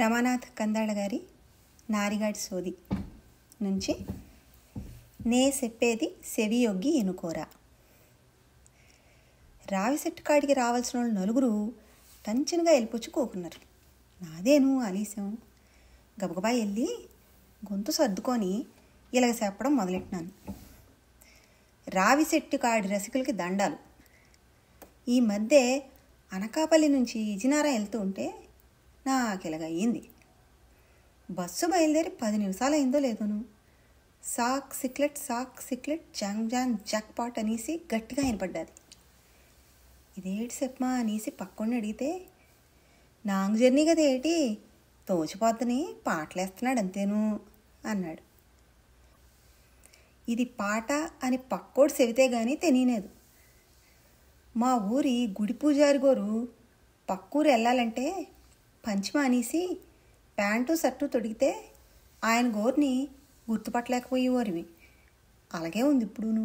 రమానాథ్ కందాళ గారి నారిగాడి సోది నుంచి నే చెప్పేది సెవియొగ్గి ఎనుకోరా రావి కాడికి రావాల్సిన వాళ్ళు నలుగురు టంచన్గా వెళ్ళిపోచ్చు కోకున్నారు నాదేను ఆలీసం గబగబా వెళ్ళి గొంతు సర్దుకొని ఇలాగ చెప్పడం మొదలెట్టినాను రావి కాడి రసికులకి దండాలు ఈ మధ్య అనకాపల్లి నుంచి ఇజినారా వెళ్తూ ఉంటే నాకెలగయ్యింది బస్సు బయలుదేరి పది నిమిషాలు అయిందో లేదోను సాక్ సిక్లెట్ సాక్ సిక్లెట్ జాంగ్ జాంగ్ పాట్ అనేసి గట్టిగా వినపడ్డది ఇదేటి చెప్పమా అనేసి పక్కన అడిగితే నాంగ్ జర్నీ కదా ఏటి తోచిపోతని పాటలేస్తున్నాడు అంతేను అన్నాడు ఇది పాట అని పక్కోడు చెబితే కానీ తెలియలేదు మా ఊరి గుడి పూజారి గోరు పక్కూరు వెళ్ళాలంటే పంచి మానేసి ప్యాంటు షర్టు తొడిగితే ఆయన గోర్ని గుర్తుపట్టలేకపోయేవారివి అలాగే ఉంది ఇప్పుడును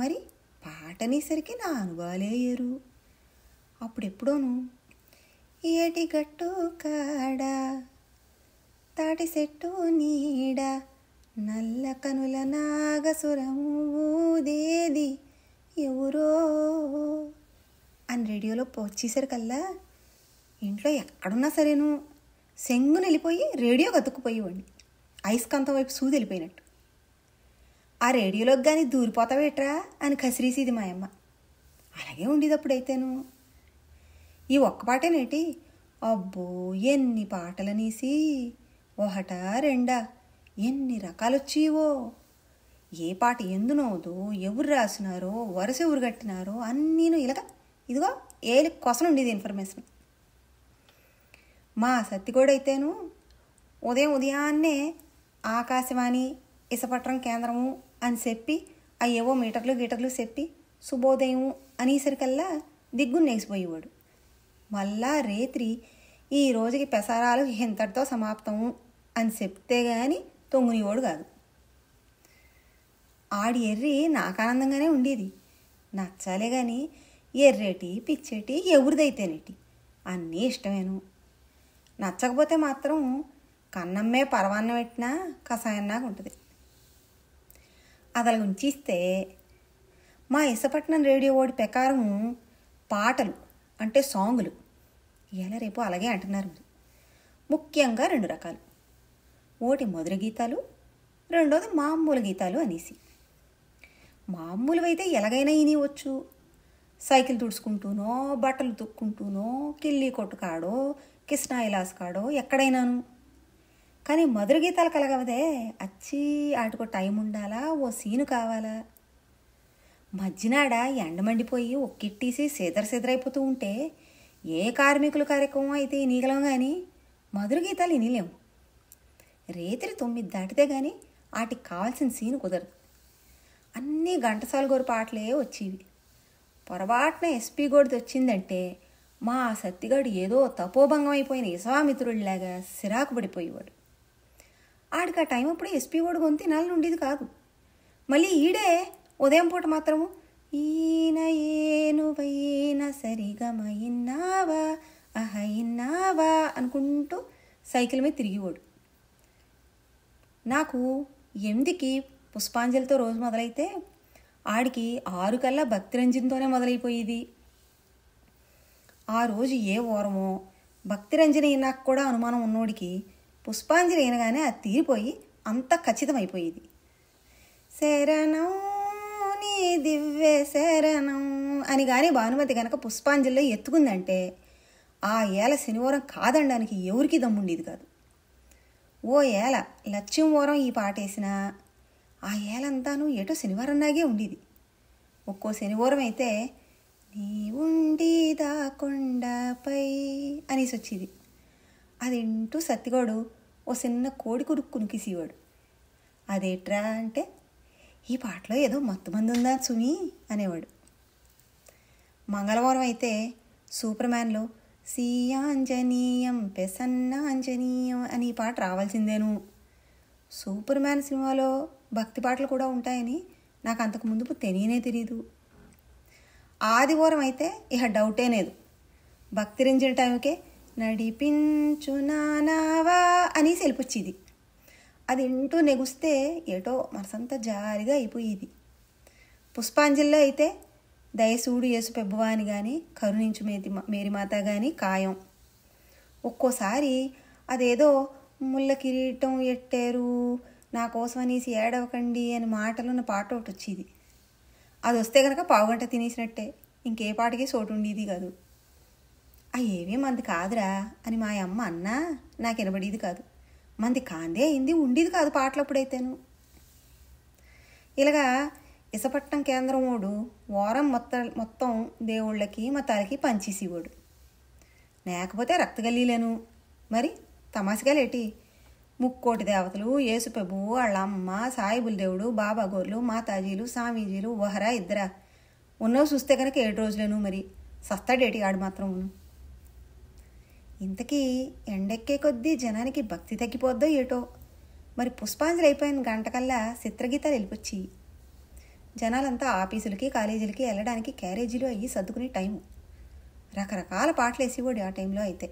మరి పాట అనేసరికి నా అనుభవాలే ఏరు అప్పుడెప్పుడోను ఏటి గట్టు కాడ తాటి చెట్టు నీడ నల్ల కనుల నాగసురము ఊదేది ఎవరో అని రేడియోలో వచ్చేసరికల్లా ఇంట్లో ఎక్కడున్నా సరేను సెంగు వెళ్ళిపోయి రేడియో కతుక్కుపోయేవాడిని అయస్కాంతం వైపు సూది వెళ్ళిపోయినట్టు ఆ రేడియోలోకి కానీ దూరిపోతావేట్రా అని కసిరీసేది మా అమ్మ అలాగే ఉండేది అప్పుడైతేను ఈ ఒక్క పాటేనేటి అబ్బో ఎన్ని పాటలనేసి ఒకట రెండా ఎన్ని వచ్చేవో ఏ పాట ఎందునవుదో ఎవరు రాసినారో వరుస ఎవరు కట్టినారో అన్నీను ఇలాగ ఇదిగో కొసలు కొసనుండేది ఇన్ఫర్మేషన్ మా సత్తిగోడైతేను ఉదయం ఉదయాన్నే ఆకాశవాణి ఇసపట్నం కేంద్రము అని చెప్పి అయ్యేవో మీటర్లు గీటర్లు చెప్పి శుభోదయం అనేసరికల్లా దిగ్గున్నేసిపోయేవాడు మళ్ళా రేత్రి ఈ రోజుకి పెసారాలు ఇంతటితో సమాప్తము అని చెప్తే గాని తొంగునివాడు కాదు ఆడి ఎర్రి నాకు ఆనందంగానే ఉండేది నచ్చాలే కానీ ఎర్రేటి పిచ్చేటి ఎవరిదైతేనేటి అన్నీ ఇష్టమేను నచ్చకపోతే మాత్రం కన్నమ్మే పరవాన్నం పెట్టినా కషాయన్నాగా ఉంటుంది అదల ఉంచిస్తే మా ఇసపట్నం రేడియో ఓడి ప్రకారం పాటలు అంటే సాంగులు ఇలా రేపు అలాగే అంటున్నారు మీరు ముఖ్యంగా రెండు రకాలు ఓటి మధుర గీతాలు రెండోది మామూలు గీతాలు అనేసి మామూలువైతే ఎలాగైనా వినివచ్చు సైకిల్ తుడుచుకుంటూనో బట్టలు తుక్కుంటూనో కిల్లి కొట్టుకాడో కృష్ణ ఇలాస్ కాడో ఎక్కడైనాను కానీ మధుర గీతాలు కలగవదే అచ్చి ఆటికో టైం ఉండాలా ఓ సీను కావాలా మధ్యనాడ ఎండమండిపోయి ఒక్కిట్టేసి సిదర సిదరైపోతూ ఉంటే ఏ కార్మికుల కార్యక్రమం అయితే నీగలం కానీ మధుర గీతాలు వినలేము రేత్రి తొమ్మిది దాటితే కానీ వాటికి కావాల్సిన సీన్ కుదరదు అన్నీ ఘంటసాల గోరు పాటలే వచ్చేవి పొరపాటున ఎస్పీ గోడిది వచ్చిందంటే మా సత్తిగాడు ఏదో తపోభంగం అయిపోయిన ఇసామిత్రుడిలాగా సిరాకు పడిపోయేవాడు ఆడికి ఆ టైం అప్పుడు ఎస్పీ వాడు గొంతి తినాలని ఉండేది కాదు మళ్ళీ ఈడే ఉదయం పూట మాత్రము ఈయన ఏనువైన అహ అహయిన్నావా అనుకుంటూ సైకిల్ మీద తిరిగేవాడు నాకు ఎనిమిదికి పుష్పాంజలితో రోజు మొదలైతే ఆడికి ఆరు కల్లా భక్తిరంజన్తోనే మొదలైపోయేది ఆ రోజు ఏ ఓరమో భక్తిరంజని నాకు కూడా అనుమానం ఉన్నోడికి పుష్పాంజలి అయినగానే అది తీరిపోయి అంత ఖచ్చితమైపోయేది శరణం నీ దివ్య శరణం అని కానీ భానుమతి కనుక పుష్పాంజలిలో ఎత్తుకుందంటే ఆ ఏల శనివారం కాదనడానికి ఎవరికి దమ్ముండేది కాదు ఓ ఏల లక్ష్యంవరం ఈ వేసినా ఆ ఏలంతాను ఎటో శనివారం నాగే ఉండేది ఒక్కో శనివారం అయితే నీ ఉండి దాకొండపై అనేసి వచ్చేది అది వింటూ సత్తిగాడు ఓ చిన్న కోడి కురుక్కునికిసేవాడు అదేట్రా అంటే ఈ పాటలో ఏదో మంది ఉందా సుమి అనేవాడు మంగళవారం అయితే సూపర్ మ్యాన్లో సీయాంజనీయం పెసన్నాంజనీయం అని ఈ పాట రావాల్సిందేను సూపర్ మ్యాన్ సినిమాలో భక్తి పాటలు కూడా ఉంటాయని నాకు అంతకుముందు తెలియనే తెలియదు ఆదివారం అయితే ఇహ డౌటే లేదు భక్తి రించిన టైంకే నడిపించు నానావా అనేసి వెళ్ళిపోచ్చేది అది ఇంటూ నెగుస్తే ఏటో మనసంతా జారిగా అయిపోయేది పుష్పాంజలిలో అయితే దయసూడు యేసు పెబ్బవా అని కానీ కరుణించు మేతి మాత కానీ ఖాయం ఒక్కోసారి అదేదో ముళ్ళ కిరీటం ఎట్టారు నా కోసం అనేసి ఏడవకండి అని మాటలున్న పాట ఒకటి వచ్చేది అది వస్తే కనుక పావుగంట తినేసినట్టే ఇంకే పాటికి సోటు ఉండేది కాదు ఏమీ మంది కాదురా అని మా అమ్మ అన్నా నాకు వినబడేది కాదు మంది కాందే అయింది ఉండేది కాదు పాటలప్పుడైతేను ఇలాగా ఇసపట్నం కేంద్రం వాడు వారం మొత్తం మొత్తం దేవుళ్ళకి మతాలకి పనిచేసేవాడు లేకపోతే రక్తగల్లీలేను మరి తమాషగా లేటి ముక్కోటి దేవతలు యేసుప్రభువు వాళ్ళ అమ్మ సాయిబుల్ దేవుడు బాబాగోర్లు మాతాజీలు స్వామీజీలు ఓహరా ఇద్దరా ఉన్నవి చూస్తే కనుక ఏడు రోజులేను మరి సస్తాడేటి ఆడు మాత్రం ఇంతకీ ఎండెక్కే కొద్దీ జనానికి భక్తి తగ్గిపోద్దో ఏటో మరి పుష్పాంజలి అయిపోయిన గంటకల్లా చిత్రగీతాలు వెళ్ళిపొచ్చి జనాలంతా ఆఫీసులకి కాలేజీలకి వెళ్ళడానికి క్యారేజీలు అయ్యి సర్దుకునే టైము రకరకాల పాటలు వేసేవాడు ఆ టైంలో అయితే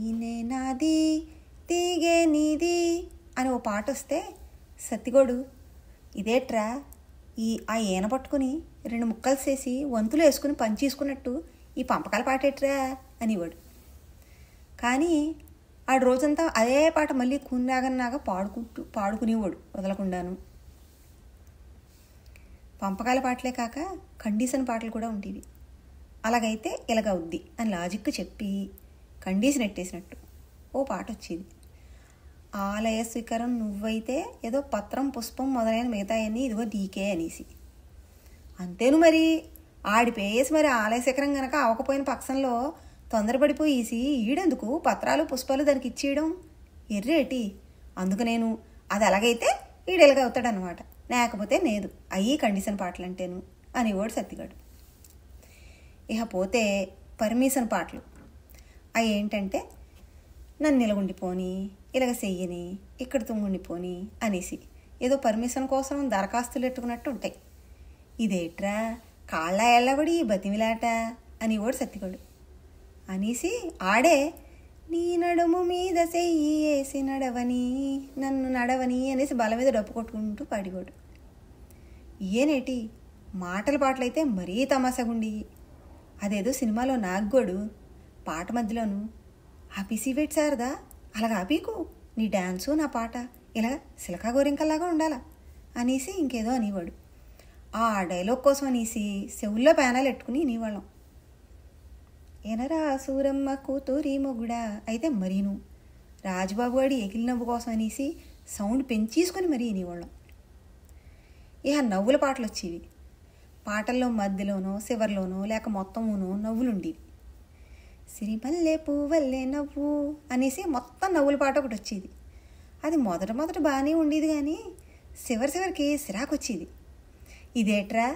ఈయనే నాది తీగే నీది అని ఓ పాట వస్తే సత్తిగోడు ఇదేట్రా ఈ ఆ ఈన పట్టుకుని రెండు ముక్కలు చేసి వంతులు వేసుకుని పంచేసుకున్నట్టు ఈ పంపకాల పాటేట్రా అనేవాడు కానీ ఆడు రోజంతా అదే పాట మళ్ళీ కూనాగన్నాగా పాడుకుంటూ పాడుకునేవాడు వదలకుండాను పంపకాల పాటలే కాక కండిషన్ పాటలు కూడా ఉండేవి అలాగైతే ఇలాగ అవుద్ది అని లాజిక్ చెప్పి కండిషన్ ఎట్టేసినట్టు ఓ పాట వచ్చేది ఆలయ శిఖరం నువ్వైతే ఏదో పత్రం పుష్పం మొదలైన అని ఇదిగో దీకే అనేసి అంతేను మరి ఆడి మరి ఆలయ శిఖరం గనక అవకపోయిన పక్షంలో తొందరపడిపోయేసి ఈడెందుకు పత్రాలు పుష్పాలు దానికి ఇచ్చేయడం ఎర్రేటి అందుకు నేను అది అలాగైతే ఈడెలగా అవుతాడనమాట లేకపోతే లేదు అయ్యి కండిషన్ పాటలు అంటేను అని ఓడి సత్తిగాడు ఇకపోతే పర్మిషన్ పాటలు అవి ఏంటంటే నన్ను నిలగొండిపోని ఇలాగ చెయ్యని ఇక్కడ తుమ్ముండి పోని అనేసి ఏదో పర్మిషన్ కోసం దరఖాస్తులు ఎట్టుకున్నట్టు ఉంటాయి ఇదేట్రా కాళ్ళ ఎల్లబడి బతిమిలాట అని ఓడు సత్తికోడు అనేసి ఆడే నీ నడుము మీద చెయ్యి వేసి నడవని నన్ను నడవని అనేసి బల మీద డప్పు కొట్టుకుంటూ పాడిపోడు ఏనేటి మాటల పాటలైతే మరీ తమాసగుండి అదేదో సినిమాలో నాగ్గోడు పాట మధ్యలోను ఆ పిసి పెట్టి సార్దా అలాగా ఆపీకు నీ డ్యాన్సు నా పాట ఇలా సిలకా గోరింకల్లాగా ఉండాలా అనేసి ఇంకేదో అనేవాడు ఆ డైలాగ్ కోసం అనేసి చెవుల్లో ప్యానాలు పెట్టుకుని ఇనేవాళ్ళం ఏనరా సూరమ్మ కూతురి మొగుడా అయితే మరీను రాజుబాబు వాడి ఎగిలినవ్వు కోసం అనేసి సౌండ్ పెంచేసుకొని మరీ ఇనేవాళ్ళం ఇహ నవ్వుల పాటలు వచ్చేవి పాటల్లో మధ్యలోనో శివర్లోనో లేక మొత్తమునో నవ్వులుండేవి సిరిమల్లె పువ్వల్లే నవ్వు అనేసి మొత్తం నవ్వుల పాట ఒకటి వచ్చేది అది మొదట మొదట బాగానే ఉండేది కానీ చివరి చివరికి సిరాకు వచ్చేది ఇదేట్రా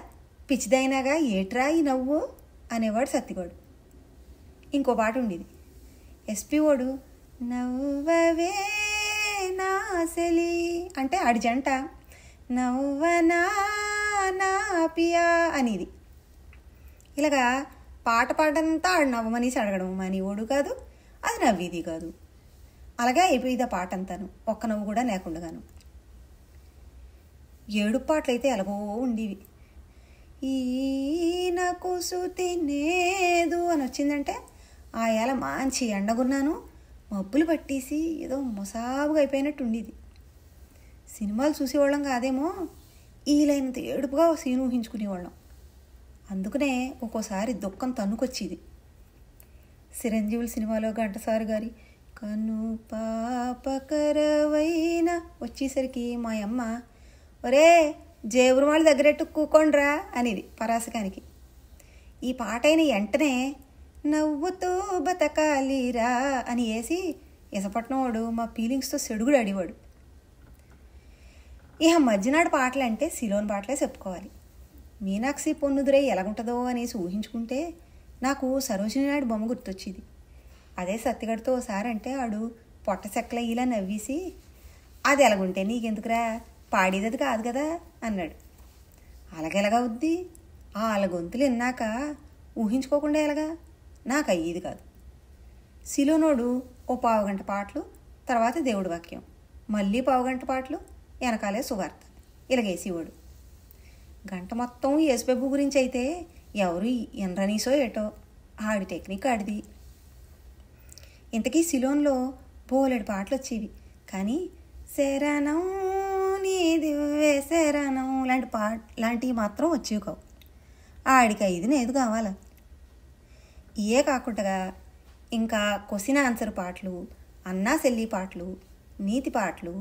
పిచ్చిదైనాగా ఏట్రా ఈ నవ్వు అనేవాడు సత్తిగోడు ఇంకో పాట ఉండేది ఎస్పీ ఓడు నవ్వవే నాసలి అంటే ఆడి జంట నవ్వనా నా పియా అనేది ఇలాగా పాట పాడంతా ఆడు నవ్వమనేసి అడగడం మనీ ఓడు కాదు అది నవ్వేది కాదు అలాగే అయిపోయింది ఆ పాట అంతాను ఒక్క నవ్వు కూడా లేకుండాను ఏడు పాటలైతే ఎలాగో ఉండేవి ఈయన కుసుతి తినేదు అని వచ్చిందంటే ఆ ఏళ మంచి ఎండగున్నాను మబ్బులు పట్టేసి ఏదో ముసాబుగా అయిపోయినట్టు ఉండేది సినిమాలు చూసేవాళ్ళం కాదేమో ఈలైనంత ఏడుపుగా సీన్ ఊహించుకునేవాళ్ళం అందుకనే ఒక్కోసారి దుఃఖం తన్నుకొచ్చేది చిరంజీవుల సినిమాలో సారు గారి కను పాపకరవైన వచ్చేసరికి మా అమ్మ ఒరే జేబురుమాల దగ్గరెట్టు కూకోండ్రా అనేది పరాశకానికి ఈ పాట అయిన వెంటనే నవ్వుతూ బతకాలిరా అని వేసి ఇసపట్నవాడు మా ఫీలింగ్స్తో సెడుగుడు అడివాడు ఇహ మధ్యనాడు పాటలు అంటే సిలోన్ పాటలే చెప్పుకోవాలి మీనాక్షి పొన్నుదురై ఎలాగుంటుందో అనేసి ఊహించుకుంటే నాకు సరోజిని నాయుడు బొమ్మ గుర్తొచ్చింది అదే సత్తిగడితో ఒకసారి అంటే ఆడు పొట్ట చెక్కల ఇలా నవ్వేసి అది ఎలాగుంటే నీకెందుకురా పాడేది కాదు కదా అన్నాడు ఆ వాళ్ళ గొంతులు విన్నాక ఊహించుకోకుండా ఎలాగా నాకు అయ్యేది కాదు సిలోనోడు ఓ పావుగంట పాటలు తర్వాత దేవుడి వాక్యం మళ్ళీ పావుగంట పాటలు వెనకాలే సువార్త ఇలాగేసేవాడు గంట మొత్తం యేసుబాబు గురించి అయితే ఎవరు ఎనరనీసో ఏటో ఆడి టెక్నిక్ ఆడిది ఇంతకీ సిలోన్లో బోలెడు పాటలు వచ్చేవి కానీ శరణం నీది శరణం లాంటి పాట లాంటివి మాత్రం వచ్చేవి కావు ఆడికి ఐదు నేదు కావాల ఇయే కాకుండా ఇంకా క్వశ్చన్ ఆన్సర్ పాటలు అన్నా సెల్లి పాటలు నీతి పాటలు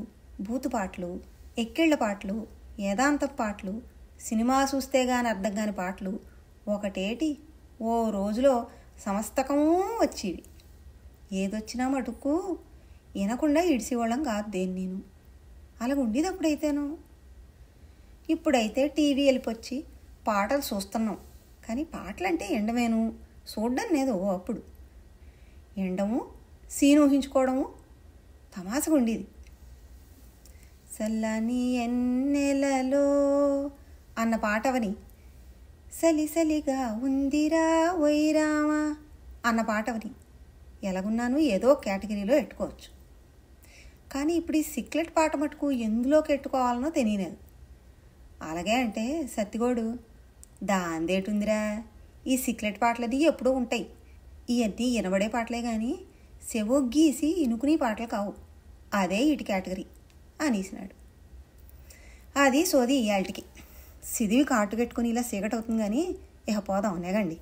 బూతు పాటలు ఎక్కిళ్ళ పాటలు వేదాంత పాటలు సినిమా చూస్తే గాని అర్థం కాని పాటలు ఒకటేటి ఓ రోజులో సమస్తకమూ వచ్చేవి ఏదొచ్చినా మటుకు వినకుండా ఇడిసివాళ్ళం కాదు దేని నేను అలా ఉండేది అప్పుడైతేను ఇప్పుడైతే టీవీ వెళ్ళిపోచ్చి పాటలు చూస్తున్నాం కానీ పాటలంటే ఎండమేను చూడడం లేదు ఓ అప్పుడు ఎండము సీన్ ఊహించుకోవడము తమాసగా ఉండేది చల్లని ఎన్నెలలో అన్న పాటవని సలిసలిగా ఉందిరా వైరామా అన్న పాటవని ఎలాగున్నాను ఏదో కేటగిరీలో పెట్టుకోవచ్చు కానీ ఇప్పుడు ఈ సిక్లెట్ పాట మటుకు ఎందులోకి ఎట్టుకోవాలనో తెలియలేదు అలాగే అంటే సత్తిగోడు దాందేటుందిరా ఈ సిక్లెట్ పాటలది ఎప్పుడూ ఉంటాయి ఇవన్నీ వినబడే పాటలే కానీ సెవో గీసి ఇనుకునే పాటలు కావు అదే ఇటు కేటగిరీ అనేసినాడు అది సోది ఇయాల్టికి సిదివి కాటు కట్టుకుని ఇలా అవుతుంది కానీ ఇహ పోదాం నెగండి